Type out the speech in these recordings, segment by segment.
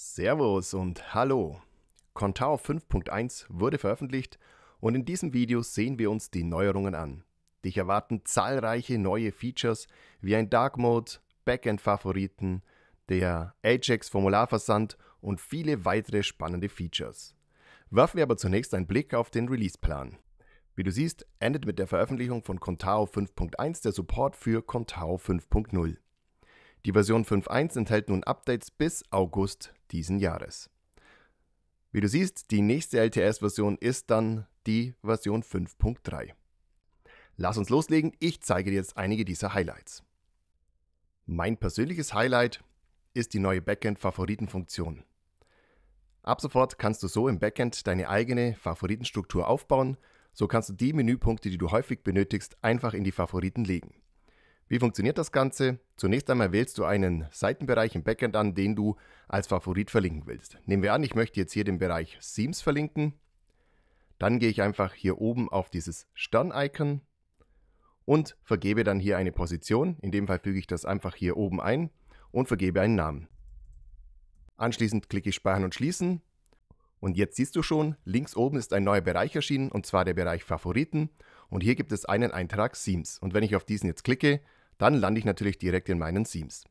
Servus und Hallo! Contao 5.1 wurde veröffentlicht und in diesem Video sehen wir uns die Neuerungen an. Dich erwarten zahlreiche neue Features wie ein Dark Mode, Backend-Favoriten, der Ajax-Formularversand und viele weitere spannende Features. Werfen wir aber zunächst einen Blick auf den Release-Plan. Wie du siehst, endet mit der Veröffentlichung von Contao 5.1 der Support für Contao 5.0. Die Version 5.1 enthält nun Updates bis August diesen Jahres. Wie du siehst, die nächste LTS-Version ist dann die Version 5.3. Lass uns loslegen, ich zeige dir jetzt einige dieser Highlights. Mein persönliches Highlight ist die neue Backend-Favoritenfunktion. Ab sofort kannst du so im Backend deine eigene Favoritenstruktur aufbauen, so kannst du die Menüpunkte, die du häufig benötigst, einfach in die Favoriten legen. Wie funktioniert das Ganze? Zunächst einmal wählst du einen Seitenbereich im Backend an, den du als Favorit verlinken willst. Nehmen wir an, ich möchte jetzt hier den Bereich Themes verlinken. Dann gehe ich einfach hier oben auf dieses Stern-Icon und vergebe dann hier eine Position. In dem Fall füge ich das einfach hier oben ein und vergebe einen Namen. Anschließend klicke ich Speichern und Schließen. Und jetzt siehst du schon, links oben ist ein neuer Bereich erschienen, und zwar der Bereich Favoriten. Und hier gibt es einen Eintrag Themes. Und wenn ich auf diesen jetzt klicke, dann lande ich natürlich direkt in meinen Themes.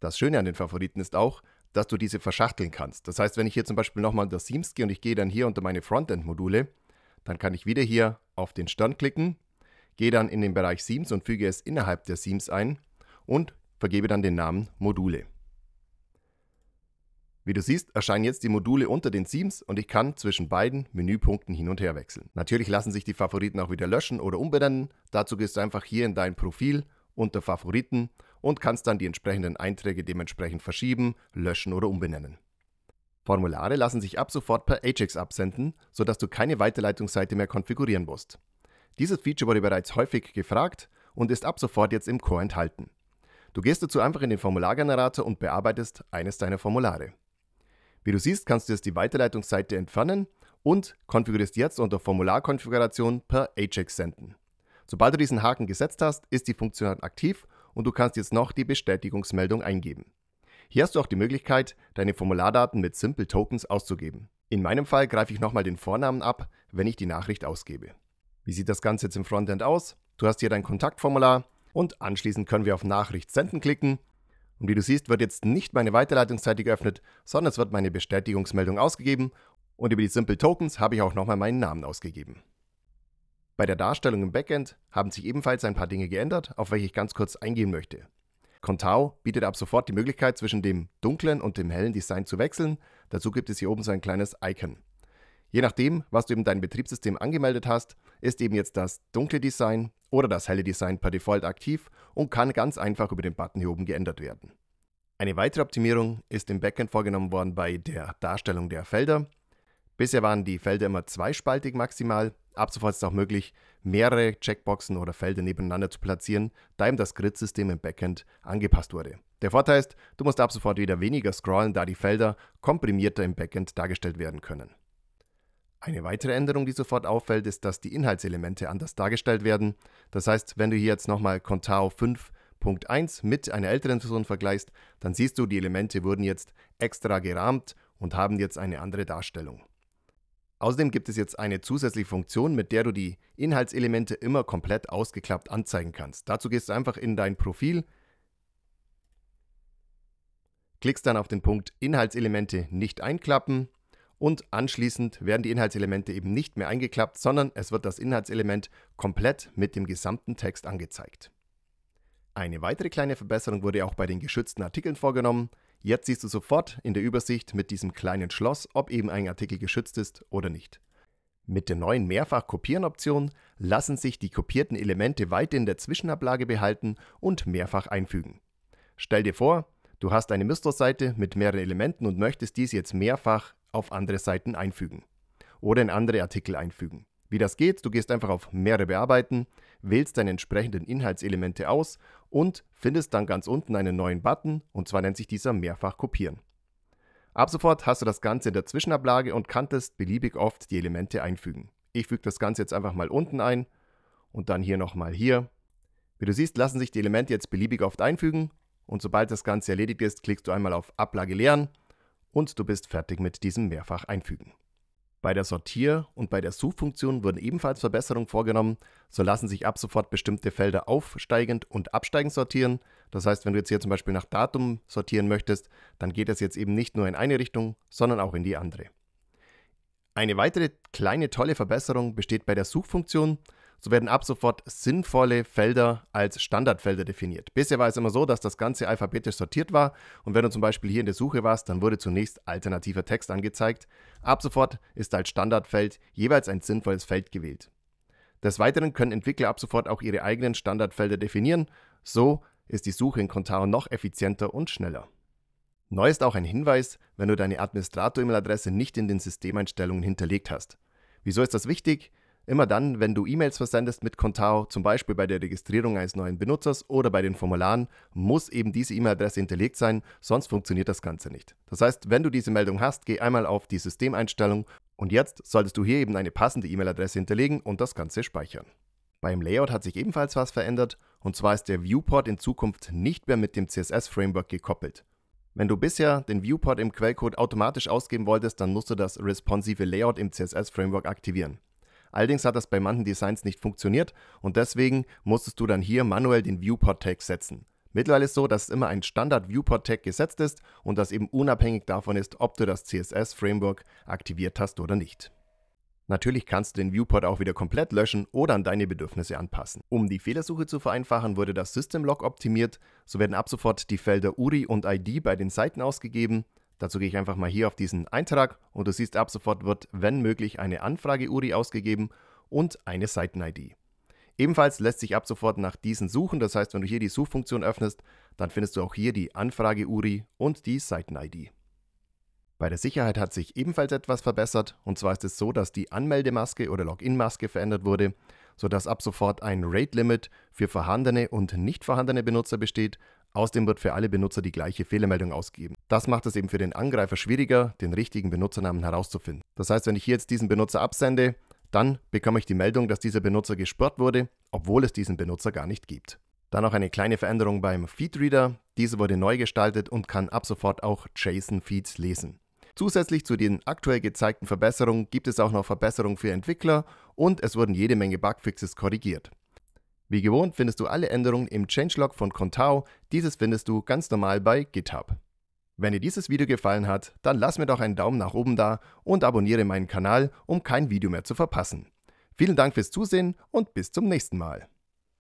Das Schöne an den Favoriten ist auch, dass du diese verschachteln kannst. Das heißt, wenn ich hier zum Beispiel nochmal unter Themes gehe und ich gehe dann hier unter meine Frontend-Module, dann kann ich wieder hier auf den Stern klicken, gehe dann in den Bereich Themes und füge es innerhalb der Themes ein und vergebe dann den Namen Module. Wie du siehst, erscheinen jetzt die Module unter den Themes und ich kann zwischen beiden Menüpunkten hin und her wechseln. Natürlich lassen sich die Favoriten auch wieder löschen oder umbenennen. Dazu gehst du einfach hier in dein Profil unter Favoriten und kannst dann die entsprechenden Einträge dementsprechend verschieben, löschen oder umbenennen. Formulare lassen sich ab sofort per Ajax absenden, sodass du keine Weiterleitungsseite mehr konfigurieren musst. Dieses Feature wurde bereits häufig gefragt und ist ab sofort jetzt im Core enthalten. Du gehst dazu einfach in den Formulargenerator und bearbeitest eines deiner Formulare. Wie du siehst, kannst du jetzt die Weiterleitungsseite entfernen und konfigurierst jetzt unter Formularkonfiguration per Ajax senden. Sobald du diesen Haken gesetzt hast, ist die Funktion aktiv und du kannst jetzt noch die Bestätigungsmeldung eingeben. Hier hast du auch die Möglichkeit, deine Formulardaten mit Simple Tokens auszugeben. In meinem Fall greife ich nochmal den Vornamen ab, wenn ich die Nachricht ausgebe. Wie sieht das Ganze jetzt im Frontend aus? Du hast hier dein Kontaktformular und anschließend können wir auf Nachricht senden klicken. Und wie du siehst, wird jetzt nicht meine Weiterleitungsseite geöffnet, sondern es wird meine Bestätigungsmeldung ausgegeben und über die Simple Tokens habe ich auch nochmal meinen Namen ausgegeben. Bei der Darstellung im Backend haben sich ebenfalls ein paar Dinge geändert, auf welche ich ganz kurz eingehen möchte. Contao bietet ab sofort die Möglichkeit, zwischen dem dunklen und dem hellen Design zu wechseln. Dazu gibt es hier oben so ein kleines Icon. Je nachdem, was du eben dein Betriebssystem angemeldet hast, ist eben jetzt das dunkle Design oder das helle Design per Default aktiv und kann ganz einfach über den Button hier oben geändert werden. Eine weitere Optimierung ist im Backend vorgenommen worden bei der Darstellung der Felder. Bisher waren die Felder immer zweispaltig maximal. Ab sofort ist es auch möglich, mehrere Checkboxen oder Felder nebeneinander zu platzieren, da eben das Grid-System im Backend angepasst wurde. Der Vorteil ist, du musst ab sofort wieder weniger scrollen, da die Felder komprimierter im Backend dargestellt werden können. Eine weitere Änderung, die sofort auffällt, ist, dass die Inhaltselemente anders dargestellt werden. Das heißt, wenn du hier jetzt nochmal Contao 5.1 mit einer älteren Version vergleichst, dann siehst du, die Elemente wurden jetzt extra gerahmt und haben jetzt eine andere Darstellung. Außerdem gibt es jetzt eine zusätzliche Funktion, mit der du die Inhaltselemente immer komplett ausgeklappt anzeigen kannst. Dazu gehst du einfach in dein Profil, klickst dann auf den Punkt Inhaltselemente nicht einklappen und anschließend werden die Inhaltselemente eben nicht mehr eingeklappt, sondern es wird das Inhaltselement komplett mit dem gesamten Text angezeigt. Eine weitere kleine Verbesserung wurde auch bei den geschützten Artikeln vorgenommen. Jetzt siehst du sofort in der Übersicht mit diesem kleinen Schloss, ob eben ein Artikel geschützt ist oder nicht. Mit der neuen Mehrfach-Kopieren-Option lassen sich die kopierten Elemente weiter in der Zwischenablage behalten und mehrfach einfügen. Stell dir vor, du hast eine Myster-Seite mit mehreren Elementen und möchtest diese jetzt mehrfach auf andere Seiten einfügen oder in andere Artikel einfügen. Wie das geht, du gehst einfach auf Mehrere bearbeiten, wählst deine entsprechenden Inhaltselemente aus und findest dann ganz unten einen neuen Button und zwar nennt sich dieser Mehrfach kopieren. Ab sofort hast du das Ganze in der Zwischenablage und kannst beliebig oft die Elemente einfügen. Ich füge das Ganze jetzt einfach mal unten ein und dann hier nochmal hier. Wie du siehst, lassen sich die Elemente jetzt beliebig oft einfügen und sobald das Ganze erledigt ist, klickst du einmal auf Ablage leeren und du bist fertig mit diesem Mehrfach einfügen. Bei der Sortier- und bei der Suchfunktion wurden ebenfalls Verbesserungen vorgenommen. So lassen sich ab sofort bestimmte Felder aufsteigend und absteigend sortieren. Das heißt, wenn du jetzt hier zum Beispiel nach Datum sortieren möchtest, dann geht das jetzt eben nicht nur in eine Richtung, sondern auch in die andere. Eine weitere kleine tolle Verbesserung besteht bei der Suchfunktion. So werden ab sofort sinnvolle Felder als Standardfelder definiert. Bisher war es immer so, dass das Ganze alphabetisch sortiert war und wenn du zum Beispiel hier in der Suche warst, dann wurde zunächst alternativer Text angezeigt. Ab sofort ist als Standardfeld jeweils ein sinnvolles Feld gewählt. Des Weiteren können Entwickler ab sofort auch ihre eigenen Standardfelder definieren. So ist die Suche in Contaro noch effizienter und schneller. Neu ist auch ein Hinweis, wenn du deine Administrator-E-Mail-Adresse nicht in den Systemeinstellungen hinterlegt hast. Wieso ist das wichtig? Immer dann, wenn du E-Mails versendest mit Contao, zum Beispiel bei der Registrierung eines neuen Benutzers oder bei den Formularen, muss eben diese E-Mail-Adresse hinterlegt sein, sonst funktioniert das Ganze nicht. Das heißt, wenn du diese Meldung hast, geh einmal auf die Systemeinstellung und jetzt solltest du hier eben eine passende E-Mail-Adresse hinterlegen und das Ganze speichern. Beim Layout hat sich ebenfalls was verändert und zwar ist der Viewport in Zukunft nicht mehr mit dem CSS-Framework gekoppelt. Wenn du bisher den Viewport im Quellcode automatisch ausgeben wolltest, dann musst du das responsive Layout im CSS-Framework aktivieren. Allerdings hat das bei manchen Designs nicht funktioniert und deswegen musstest du dann hier manuell den Viewport Tag setzen. Mittlerweile ist es so, dass immer ein Standard Viewport Tag gesetzt ist und das eben unabhängig davon ist, ob du das CSS Framework aktiviert hast oder nicht. Natürlich kannst du den Viewport auch wieder komplett löschen oder an deine Bedürfnisse anpassen. Um die Fehlersuche zu vereinfachen, wurde das System Log optimiert. So werden ab sofort die Felder URI und ID bei den Seiten ausgegeben Dazu gehe ich einfach mal hier auf diesen Eintrag und du siehst, ab sofort wird, wenn möglich, eine Anfrage-URI ausgegeben und eine Seiten-ID. Ebenfalls lässt sich ab sofort nach diesen suchen, das heißt, wenn du hier die Suchfunktion öffnest, dann findest du auch hier die Anfrage-URI und die Seiten-ID. Bei der Sicherheit hat sich ebenfalls etwas verbessert, und zwar ist es so, dass die Anmeldemaske oder Login-Maske verändert wurde, sodass ab sofort ein Rate-Limit für vorhandene und nicht vorhandene Benutzer besteht, Außerdem wird für alle Benutzer die gleiche Fehlermeldung ausgegeben. Das macht es eben für den Angreifer schwieriger, den richtigen Benutzernamen herauszufinden. Das heißt, wenn ich hier jetzt diesen Benutzer absende, dann bekomme ich die Meldung, dass dieser Benutzer gesperrt wurde, obwohl es diesen Benutzer gar nicht gibt. Dann noch eine kleine Veränderung beim Feedreader. Diese wurde neu gestaltet und kann ab sofort auch JSON-Feeds lesen. Zusätzlich zu den aktuell gezeigten Verbesserungen gibt es auch noch Verbesserungen für Entwickler und es wurden jede Menge Bugfixes korrigiert. Wie gewohnt findest du alle Änderungen im Changelog von Contao. Dieses findest du ganz normal bei GitHub. Wenn dir dieses Video gefallen hat, dann lass mir doch einen Daumen nach oben da und abonniere meinen Kanal, um kein Video mehr zu verpassen. Vielen Dank fürs Zusehen und bis zum nächsten Mal.